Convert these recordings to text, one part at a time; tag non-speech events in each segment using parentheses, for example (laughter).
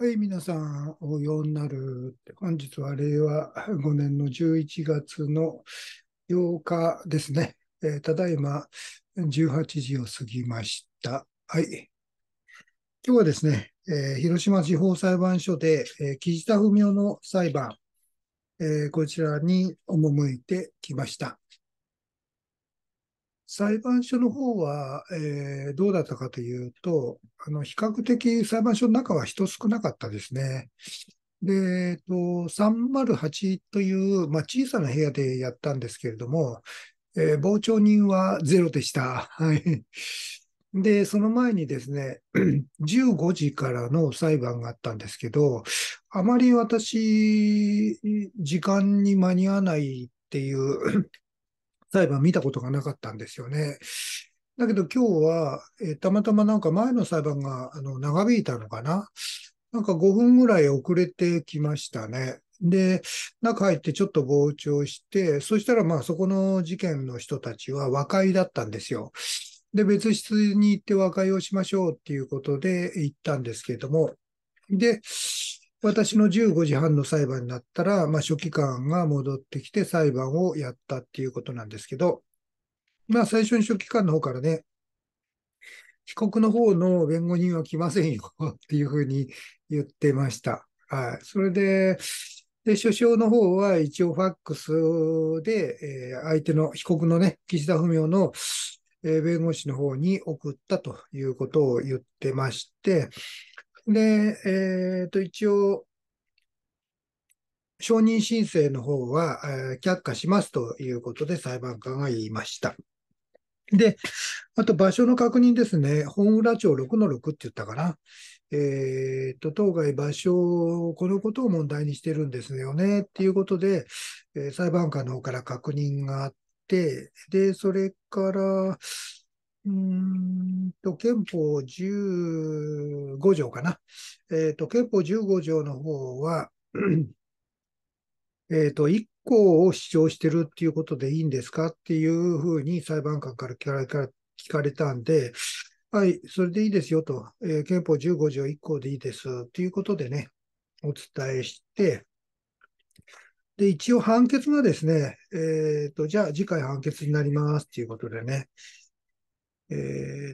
はい、皆さん、おようになる。本日は令和5年の11月の8日ですね。えー、ただいま18時を過ぎました。はい。今日はですね、えー、広島地方裁判所で、えー、木下文雄の裁判、えこちらに赴いてきました。裁判所の方は、えー、どうだったかというと、あの比較的裁判所の中は人少なかったですね。で、えっと、308という、まあ、小さな部屋でやったんですけれども、えー、傍聴人はゼロでした。で、その前にですね、15 (clears throat) 時からの裁判があったんですけど、あまり私、時間に間に合わないっていう裁判見たことがなかったんですよね。だけど今日は、えー、たまたまなんか前の裁判があの長引いたのかな。なんか5分ぐらい遅れてきましたね。で、中入ってちょっと傍聴して、そしたらまあそこの事件の人たちは和解だったんですよ。で、別室に行って和解をしましょうっていうことで行ったんですけれども、で、私の15時半の裁判になったら、まあ、書記官が戻ってきて裁判をやったっていうことなんですけど、まあ、最初に書記官の方からね、被告の方の弁護人は来ませんよ (laughs) っていうふうに言ってました。はい。それで、で、首相の方は一応ファックスで、えー、相手の被告のね、岸田文雄の、えー、弁護士の方に送ったということを言ってまして、で、えっ、ー、と、一応、承認申請の方は、えー、却下しますということで裁判官が言いました。で、あと場所の確認ですね。本浦町6の6って言ったかな。えっ、ー、と、当該場所、このことを問題にしてるんですよねっていうことで、えー、裁判官の方から確認があって、で、それから、うんと憲法15条かな、えーと、憲法15条の方は、(clears throat) えーと、1項を主張してるっていうことでいいんですかっていうふうに裁判官から聞かれたんで、はい、それでいいですよと、えー、憲法15条1項でいいですということでね、お伝えして、で、一応判決がですね、えっ、ー、と、じゃあ次回判決になりますっていうことでね、え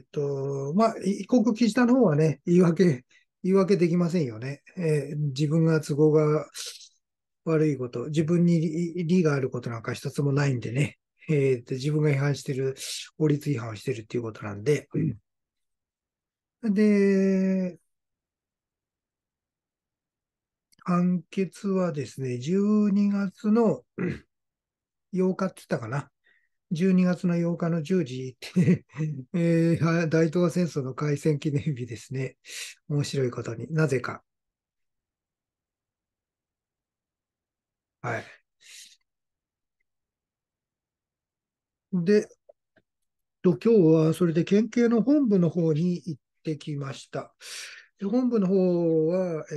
っ、ー、と、まあ、一国記事の方はね、言い訳、言い訳できませんよね。えー、自分が都合が悪いこと、自分に利があることなんか一つもないんでね、えーと、自分が違反してる、法律違反をしてるっていうことなんで、うん、で、判決はですね、12月の8日って言ったかな。12月の8日の10時 (laughs) えー、大東亜戦争の開戦記念日ですね。面白いことになぜか。はい。で、と今日はそれで県警の本部の方に行ってきました。で本部の方は、え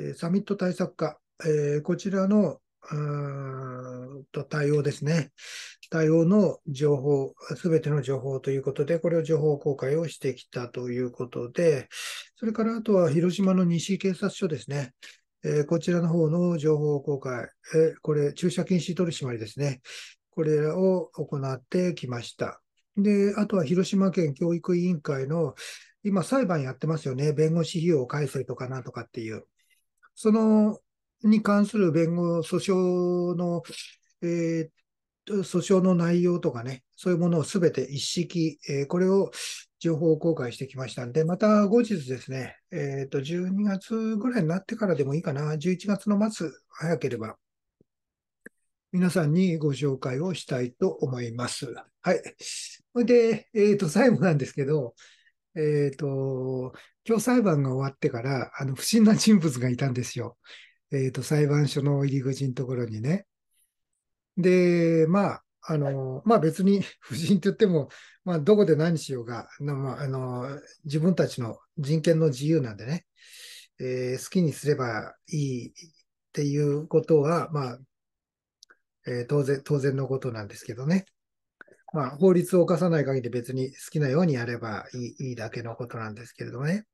ー、サミット対策課、えー、こちらのと対応ですね。対応の情報、すべての情報ということで、これを情報公開をしてきたということで、それからあとは広島の西警察署ですね。えー、こちらの方の情報公開、えー、これ、駐車禁止取締りですね。これらを行ってきました。で、あとは広島県教育委員会の、今裁判やってますよね。弁護士費用を返せとかなんとかっていう。そのに関する弁護、訴訟の、えー、訴訟の内容とかね、そういうものをすべて一式、えー、これを情報公開してきましたんで、また後日ですね、えっ、ー、と、12月ぐらいになってからでもいいかな、11月の末、早ければ、皆さんにご紹介をしたいと思います。はい。それで、えっ、と、最後なんですけど、えっ、と、今日裁判が終わってから、あの、不審な人物がいたんですよ。えー、と、裁判所の入り口のところにね。で、まあ、あの、まあ別に、(laughs) 婦人って言っても、まあどこで何しようが、まあ、あの、自分たちの人権の自由なんでね、えー、好きにすればいいっていうことは、まあ、えー、当然、当然のことなんですけどね。まあ、法律を犯さない限り別に好きなようにやればいいいいだけのことなんですけれどもね。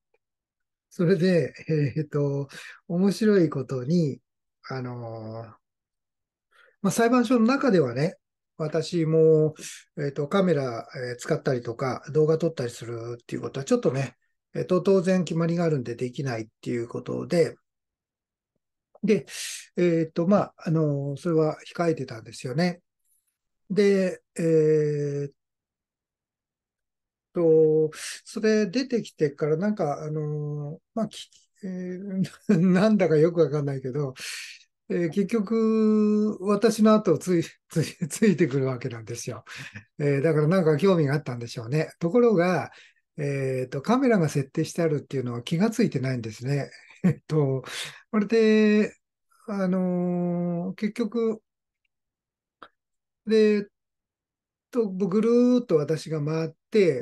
それで、えー、っと、面白いことに、あのー、まあ、裁判所の中ではね、私も、えっ、ー、と、カメラ、え使ったりとか、動画撮ったりするっていうことは、ちょっとね、えっ、ー、と、当然決まりがあるんでできないっていうことで、で、えっ、と、まあ、あのそれは控えてたんですよね。で、えっそれ出てきてからなんか、あの、まあ、えー、(laughs) なんだかよくわかんないけど、えー、結局、私の後をつい、(laughs) つい、ついてくるわけなんですよ。えー、だからなんか興味があったんでしょうね。ところが、えっ、ー、と、カメラが設定してあるっていうのは気がついてないんですね。(laughs) えっと、これで、あのー、結局、で、と、ぐるーっと私が回っ、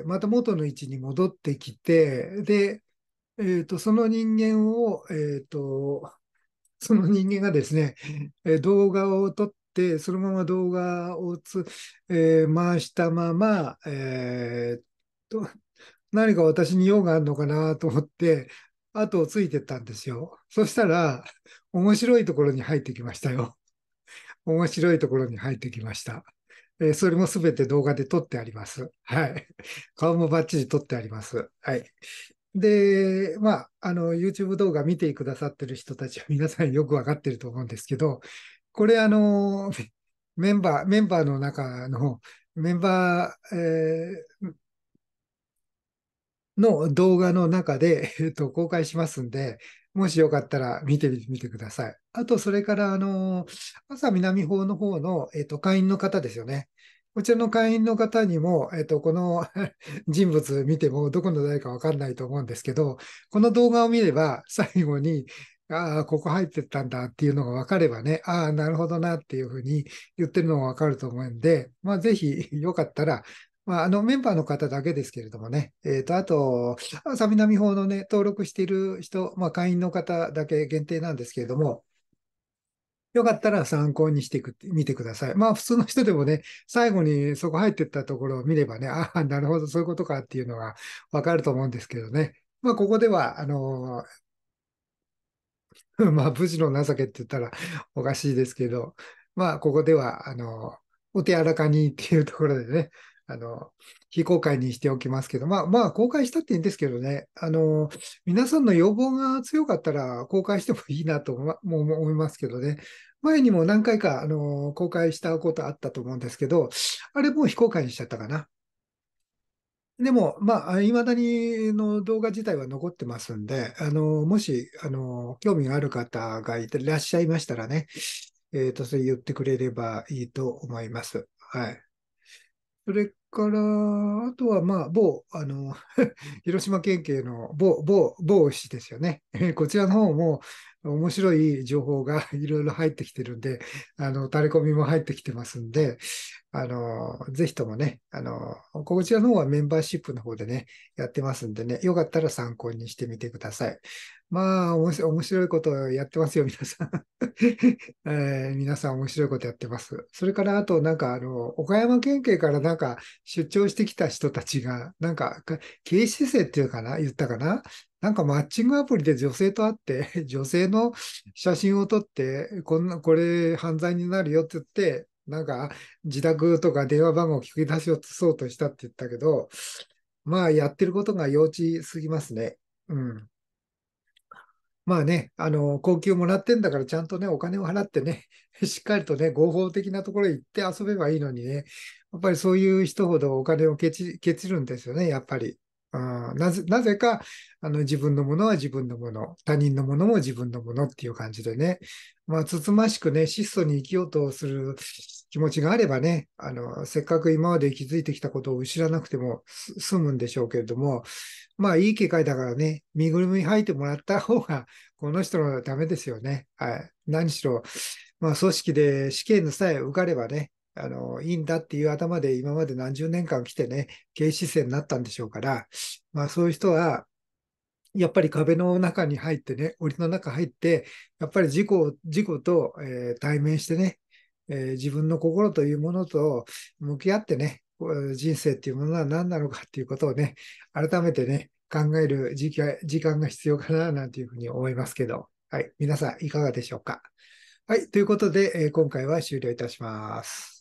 また元の位置に戻ってきて、で、えーと、その人間を、えーと、その人間がですね、え動画を撮って、そのまま動画をつ、えー、回したまま、えーと、何か私に用があるのかなと思って、後をついてったんですよ。そしたら、面白いところに入ってきましたよ。面白いところに入ってきました。えー、それもすべて動画で撮ってあります。はい。(laughs) 顔もバッチリ撮ってあります。はい。で、まあ、あの、YouTube 動画見てくださってる人たちは (laughs) 皆さんよくわかってると思うんですけど、これあの、(laughs) メンバー、メンバーの中の、メンバー、えー、の動画の中で、えっと、公開しますんで、もしよかったら見てみてください。あと、それから、あの、朝南方の方の、えっ、と、会員の方ですよね。こちらの会員の方にも、えっ、と、この (laughs) 人物見てもどこの誰かわかんないと思うんですけど、この動画を見れば最後に、ああ、ここ入ってったんだっていうのが分かればね、ああ、なるほどなっていうふうに言ってるのが分かると思うんで、まあ、ぜひよかったら、まあ、あのメンバーの方だけですけれどもね、えー、とあと、朝南法の、ね、登録している人、まあ、会員の方だけ限定なんですけれども、よかったら参考にしてみてください。まあ、普通の人でもね、最後にそこ入ってったところを見ればね、ああ、なるほど、そういうことかっていうのがわかると思うんですけどね。まあ、ここでは、あの (laughs) まあ、無事の情けって言ったらおかしいですけど、まあ、ここでは、あのお手柔らかにっていうところでね、あの、非公開にしておきますけど、まあ、まあ、公開したっていいんですけどね、あの、皆さんの要望が強かったら公開してもいいなとも (laughs) 思いますけどね、前にも何回か、あの、公開したことあったと思うんですけど、あれも非公開にしちゃったかな。でも、まあ、いまだにの動画自体は残ってますんで、あの、もし、あの、興味がある方がいらっしゃいましたらね、えっ、ー、と、それ言ってくれればいいと思います。はい。それから、あとは、まあ、某、あの (laughs) 広島県警の某、某、某氏ですよね。(laughs) こちらの方も面白い情報が (laughs) いろいろ入ってきてるんで、あの、垂れ込みも入ってきてますんで、あの、ぜひともね、あの、こちらの方はメンバーシップの方でね、やってますんでね、よかったら参考にしてみてください。まあ、面白いことやってますよ、皆さん、(laughs) えー、皆さん面白いことやってます。それから、あと、なんか、あの、岡山県警からなんか出張してきた人たちが、なんか、警視姿勢っていうかな、言ったかな。なんかマッチングアプリで女性と会って、(laughs) 女性の写真を撮って、こんな、これ犯罪になるよって言って、なんか自宅とか電話番号を聞き出しをそうとしたって言ったけど、まあやってることが幼稚すぎますね。うん。まあね、あの、高級もらってんだから、ちゃんとね、お金を払ってね、(laughs) しっかりとね、合法的なところへ行って遊べばいいのにね、やっぱりそういう人ほどお金をけちけちるんですよね、やっぱり。あなぜなぜかあの自分のものは自分のもの、他人のものも自分のものっていう感じでね、まあ、つつましくね、質素に生きようとする気持ちがあればね、あの、せっかく今まで築いてきたことを失わなくても済むんでしょうけれども、まあいい機会だからね、身ぐるみ入ってもらった方が、この人のためですよね。はい。何しろ、まあ組織で試験さえ受かればね、あの、いいんだっていう頭で今まで何十年間来てね、経視姿勢になったんでしょうから、まあそういう人は、やっぱり壁の中に入ってね、檻の中入って、やっぱり事故、事故と、えー、対面してね、えー、自分の心というものと向き合ってね、人生っていうものは何なのかっていうことをね、改めてね、考える時間が必要かななんていうふうに思いますけど、はい、皆さんいかがでしょうか。はい、ということで、えー、今回は終了いたします。